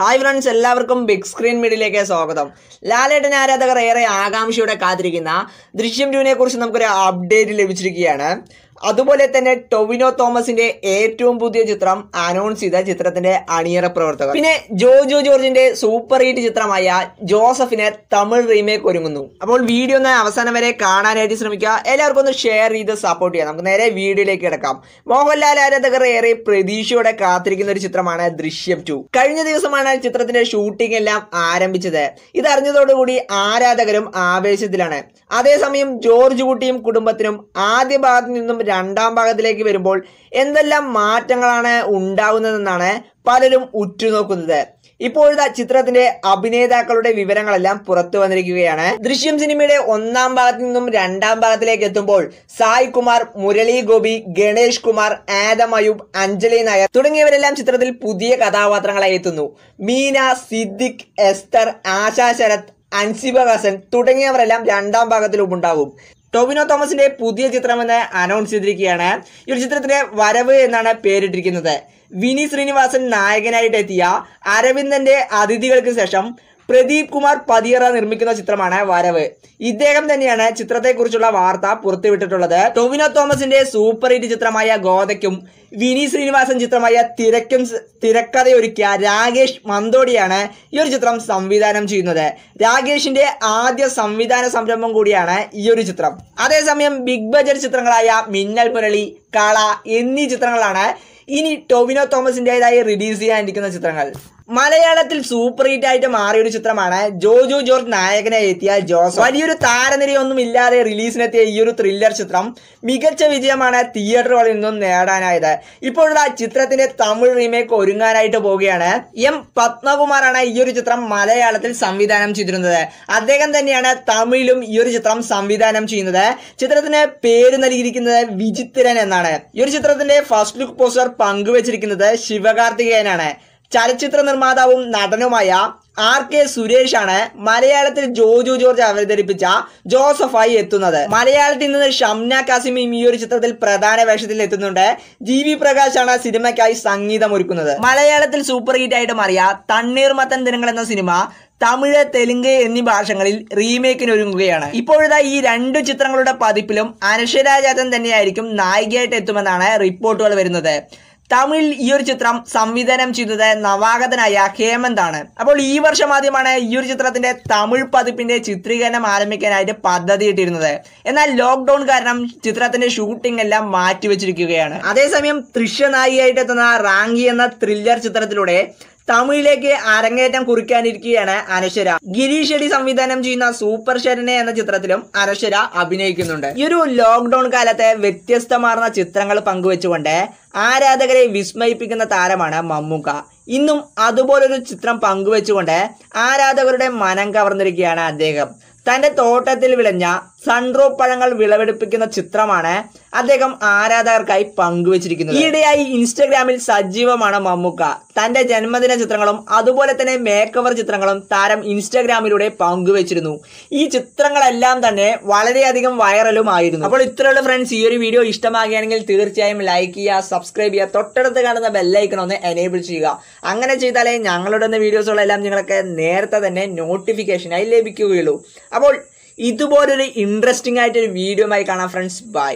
hi friends എല്ലാവർക്കും big screen മീഡിയയിലേക്ക് സ്വാഗതം ലാലേട്ടൻ ആരാധകർ ഏറെ ആകാംക്ഷയോടെ കാത്തിരിക്കുന്ന ദൃശ്യം ടൂവിനെ കുറിച്ച് നമുക്കൊരു അപ്ഡേറ്റ് ലഭിച്ചിരിക്കുകയാണ് അതുപോലെ തന്നെ ടൊവിനോ തോമസിന്റെ ഏറ്റവും പുതിയ ചിത്രം അനൗൺസ് ചെയ്ത ചിത്രത്തിന്റെ അണിയറ പ്രവർത്തകർ പിന്നെ ജോജോ ജോർജിന്റെ സൂപ്പർ ഹിറ്റ് ചിത്രമായ ജോസഫിനെ തമിഴ് റീമേക്ക് ഒരുങ്ങുന്നു അപ്പോൾ വീഡിയോ ഒന്ന് അവസാനം വരെ കാണാനായിട്ട് ശ്രമിക്കുക എല്ലാവർക്കും ഒന്ന് ഷെയർ ചെയ്ത് സപ്പോർട്ട് ചെയ്യാം നമുക്ക് നേരെ വീഡിയോയിലേക്ക് കിടക്കാം മോഹൻലാൽ ആരാധകർ ഏറെ പ്രതീക്ഷയോടെ കാത്തിരിക്കുന്ന ഒരു ചിത്രമാണ് ദൃശ്യം ടു കഴിഞ്ഞ ദിവസമാണ് ചിത്രത്തിന്റെ ഷൂട്ടിംഗ് എല്ലാം ആരംഭിച്ചത് ഇതറിഞ്ഞതോടുകൂടി ആരാധകരും ആവേശത്തിലാണ് അതേസമയം ജോർജ് കുട്ടിയും കുടുംബത്തിനും ആദ്യ ഭാഗത്ത് നിന്നും രണ്ടാം ഭാഗത്തിലേക്ക് വരുമ്പോൾ എന്തെല്ലാം മാറ്റങ്ങളാണ് ഉണ്ടാവുന്നതെന്നാണ് പലരും ഉറ്റുനോക്കുന്നത് ഇപ്പോഴത്തെ ചിത്രത്തിന്റെ അഭിനേതാക്കളുടെ വിവരങ്ങളെല്ലാം പുറത്തു വന്നിരിക്കുകയാണ് ദൃശ്യം സിനിമയുടെ ഒന്നാം ഭാഗത്തു നിന്നും രണ്ടാം ഭാഗത്തിലേക്ക് എത്തുമ്പോൾ സായ് കുമാർ മുരളി ഗോപി ഗണേഷ് കുമാർ ആദം അയൂബ് അഞ്ജലി നായർ തുടങ്ങിയവരെല്ലാം ചിത്രത്തിൽ പുതിയ കഥാപാത്രങ്ങളായി എത്തുന്നു മീന സിദ്ദിഖ് എസ്തർ ആശാ ശരത് അൻസിബ ഹസൻ തുടങ്ങിയവരെല്ലാം രണ്ടാം ഭാഗത്തിലും ഉണ്ടാകും ടോവിനോ തോമസിന്റെ പുതിയ ചിത്രമെന്ന് അനൗൺസ് ചെയ്തിരിക്കുകയാണ് ഈ ഒരു ചിത്രത്തിന് വരവ് എന്നാണ് പേരിട്ടിരിക്കുന്നത് വിനി ശ്രീനിവാസൻ നായകനായിട്ട് എത്തിയ അരവിന്ദന്റെ അതിഥികൾക്ക് ശേഷം പ്രദീപ് കുമാർ പതിയറ നിർമ്മിക്കുന്ന ചിത്രമാണ് വരവ് ഇദ്ദേഹം തന്നെയാണ് ചിത്രത്തെക്കുറിച്ചുള്ള വാർത്ത പുറത്തുവിട്ടിട്ടുള്ളത് ടൊവിനോ തോമസിന്റെ സൂപ്പർ ഹിറ്റ് ചിത്രമായ ഗോതയ്ക്കും വിനി ശ്രീനിവാസൻ ചിത്രമായ തിരക്കും തിരക്കഥയൊരുക്കിയ രാകേഷ് മന്തോടിയാണ് ഈ ഒരു ചിത്രം സംവിധാനം ചെയ്യുന്നത് രാകേഷിന്റെ ആദ്യ സംവിധാന സംരംഭം കൂടിയാണ് ഈ ഒരു ചിത്രം അതേസമയം ബിഗ് ബജറ്റ് ചിത്രങ്ങളായ മിന്നൽ പുരളി കള എന്നീ ചിത്രങ്ങളാണ് ഇനി ടൊവിനോ തോമസിൻ്റെതായി റിലീസ് ചെയ്യാനിരിക്കുന്ന ചിത്രങ്ങൾ മലയാളത്തിൽ സൂപ്പർ ഹിറ്റ് ആയിട്ട് മാറിയ ഒരു ചിത്രമാണ് ജോജു ജോർജ് നായകനെ എത്തിയ ജോസ് വലിയൊരു താരനിരയൊന്നും ഇല്ലാതെ റിലീസിനെത്തിയ ഈ ഒരു ത്രില്ലർ ചിത്രം മികച്ച വിജയമാണ് തിയേറ്ററുകളിൽ നിന്നും നേടാനായത് ഇപ്പോഴുള്ള ചിത്രത്തിന്റെ തമിഴ് റീമേക്ക് ഒരുങ്ങാനായിട്ട് പോവുകയാണ് എം പത്മകുമാറാണ് ഈ ഒരു ചിത്രം മലയാളത്തിൽ സംവിധാനം ചെയ്തിരുന്നത് അദ്ദേഹം തന്നെയാണ് തമിഴിലും ഈ ഒരു ചിത്രം സംവിധാനം ചെയ്യുന്നത് ചിത്രത്തിന് പേര് നൽകിയിരിക്കുന്നത് വിചിത്രൻ എന്നാണ് ഈ ഒരു ചിത്രത്തിന്റെ ഫസ്റ്റ് ലുക്ക് പോസ്റ്റർ പങ്കുവച്ചിരിക്കുന്നത് ശിവകാർത്തികേയനാണ് ചലച്ചിത്ര നിർമ്മാതാവും നടനുമായ ആർ കെ സുരേഷാണ് മലയാളത്തിൽ ജോജു ജോർജ് അവതരിപ്പിച്ച ജോസഫായി എത്തുന്നത് മലയാളത്തിൽ നിന്ന് ഷംന കാസിമിയും ഈ ഒരു ചിത്രത്തിൽ പ്രധാന വേഷത്തിൽ എത്തുന്നുണ്ട് ജി വി പ്രകാശാണ് സിനിമയ്ക്കായി സംഗീതം ഒരുക്കുന്നത് മലയാളത്തിൽ സൂപ്പർ ഹിറ്റ് ആയിട്ട് മാറിയ തണ്ണീർ മത്തൻ ദിനങ്ങൾ എന്ന സിനിമ തമിഴ് തെലുങ്ക് എന്നീ ഭാഷകളിൽ റീമേക്കിന് ഒരുങ്ങുകയാണ് ഇപ്പോഴത്തെ ഈ രണ്ട് ചിത്രങ്ങളുടെ പതിപ്പിലും അനശ്വരാജാതൻ തന്നെയായിരിക്കും നായികയായിട്ട് എത്തുമെന്നാണ് റിപ്പോർട്ടുകൾ വരുന്നത് തമിഴിൽ ഈ ഒരു ചിത്രം സംവിധാനം ചെയ്തത് നവാഗതനായ ഹേമന്ത് ആണ് അപ്പോൾ ഈ വർഷം ആദ്യമാണ് ഈ ഒരു ചിത്രത്തിന്റെ തമിഴ് പതിപ്പിന്റെ ചിത്രീകരണം ആരംഭിക്കാനായിട്ട് പദ്ധതി ഇട്ടിരുന്നത് എന്നാൽ ലോക്ക്ഡൌൺ കാരണം ചിത്രത്തിന്റെ ഷൂട്ടിംഗ് എല്ലാം മാറ്റിവെച്ചിരിക്കുകയാണ് അതേസമയം ആയിട്ട് എത്തുന്ന റാങ്കി എന്ന ത്രില്ലർ ചിത്രത്തിലൂടെ തമിഴിലേക്ക് അരങ്ങേറ്റം കുറിക്കാനിരിക്കുകയാണ് അനശ്വര ഗിരീഷ് ഷെഡി സംവിധാനം ചെയ്യുന്ന സൂപ്പർ ശരനെ എന്ന ചിത്രത്തിലും അനശ്വര അഭിനയിക്കുന്നുണ്ട് ഈ ഒരു ലോക്ക്ഡൌൺ കാലത്തെ വ്യത്യസ്തമാർന്ന ചിത്രങ്ങൾ പങ്കുവെച്ചുകൊണ്ട് ആരാധകരെ വിസ്മയിപ്പിക്കുന്ന താരമാണ് മമ്മൂക്ക ഇന്നും അതുപോലൊരു ചിത്രം പങ്കുവെച്ചുകൊണ്ട് ആരാധകരുടെ മനം കവർന്നിരിക്കുകയാണ് അദ്ദേഹം തന്റെ തോട്ടത്തിൽ വിളഞ്ഞ സൺറോ പഴങ്ങൾ വിളവെടുപ്പിക്കുന്ന ചിത്രമാണ് അദ്ദേഹം ആരാധകർക്കായി പങ്കുവച്ചിരിക്കുന്നത് ഈയിടെയായി ഇൻസ്റ്റഗ്രാമിൽ സജീവമാണ് മമ്മൂക്ക തന്റെ ജന്മദിന ചിത്രങ്ങളും അതുപോലെ തന്നെ മേക്കവർ ചിത്രങ്ങളും താരം ഇൻസ്റ്റഗ്രാമിലൂടെ പങ്കുവച്ചിരുന്നു ഈ ചിത്രങ്ങളെല്ലാം തന്നെ വളരെയധികം വൈറലും ആയിരുന്നു അപ്പോൾ ഇത്രയുള്ള ഫ്രണ്ട്സ് ഈ ഒരു വീഡിയോ ഇഷ്ടമാകുകയാണെങ്കിൽ തീർച്ചയായും ലൈക്ക് ചെയ്യുക സബ്സ്ക്രൈബ് ചെയ്യുക തൊട്ടടുത്ത് കാണുന്ന ബെല്ലൈക്കൺ ഒന്ന് എനേബിൾ ചെയ്യുക അങ്ങനെ ചെയ്താലേ ഞങ്ങളുടെ വീഡിയോസുകളെല്ലാം നിങ്ങളൊക്കെ നേരത്തെ തന്നെ നോട്ടിഫിക്കേഷനായി ലഭിക്കുകയുള്ളൂ അപ്പോൾ ഇതുപോലൊരു ഇൻട്രസ്റ്റിംഗ് ആയിട്ടൊരു വീഡിയോ ആയി കാണാം ഫ്രണ്ട്സ് ബൈ